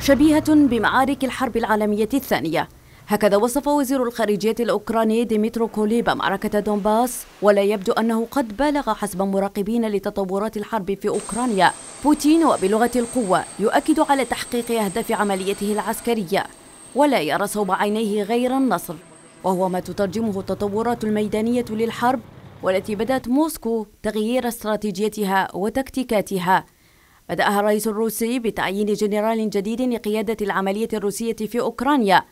شبيهة بمعارك الحرب العالمية الثانية هكذا وصف وزير الخارجية الأوكراني ديمترو كوليبا معركة دونباس ولا يبدو أنه قد بالغ حسب مراقبين لتطورات الحرب في أوكرانيا بوتين وبلغة القوة يؤكد على تحقيق أهداف عمليته العسكرية ولا يرى صوب عينيه غير النصر وهو ما تترجمه التطورات الميدانية للحرب والتي بدأت موسكو تغيير استراتيجيتها وتكتيكاتها بدأها الرئيس الروسي بتعيين جنرال جديد لقيادة العملية الروسية في أوكرانيا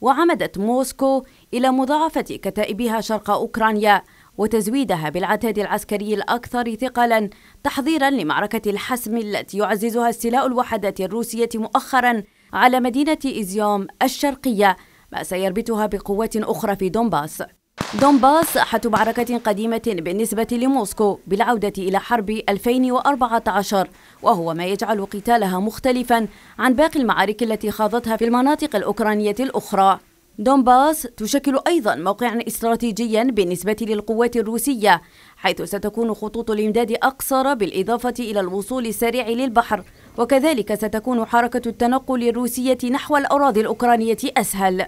وعمدت موسكو إلى مضاعفة كتائبها شرق أوكرانيا وتزويدها بالعتاد العسكري الأكثر ثقلا تحضيرا لمعركة الحسم التي يعززها استيلاء الوحدات الروسية مؤخرا على مدينة إزيوم الشرقية ما سيربطها بقوات أخرى في دونباس دونباس أحد معركة قديمة بالنسبة لموسكو بالعودة إلى حرب 2014 وهو ما يجعل قتالها مختلفا عن باقي المعارك التي خاضتها في المناطق الأوكرانية الأخرى دونباس تشكل أيضا موقعا استراتيجيا بالنسبة للقوات الروسية حيث ستكون خطوط الإمداد أقصر بالإضافة إلى الوصول السريع للبحر وكذلك ستكون حركة التنقل الروسية نحو الأراضي الأوكرانية أسهل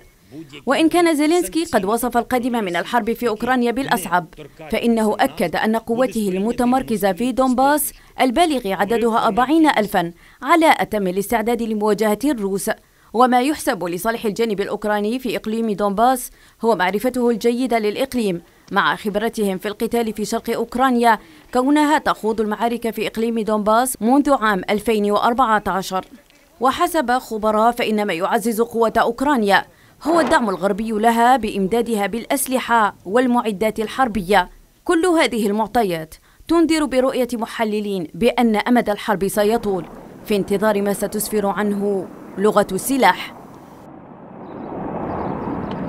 وإن كان زيلينسكي قد وصف القادمة من الحرب في أوكرانيا بالأصعب فإنه أكد أن قوته المتمركزة في دونباس البالغ عددها أربعين ألفا على أتم الاستعداد لمواجهة الروس وما يحسب لصالح الجانب الأوكراني في إقليم دونباس هو معرفته الجيدة للإقليم مع خبرتهم في القتال في شرق أوكرانيا كونها تخوض المعارك في إقليم دونباس منذ عام 2014 وحسب خبراء فإن ما يعزز قوة أوكرانيا هو الدعم الغربي لها بإمدادها بالأسلحة والمعدات الحربية كل هذه المعطيات تنذر برؤية محللين بأن أمد الحرب سيطول في انتظار ما ستسفر عنه لغة السلاح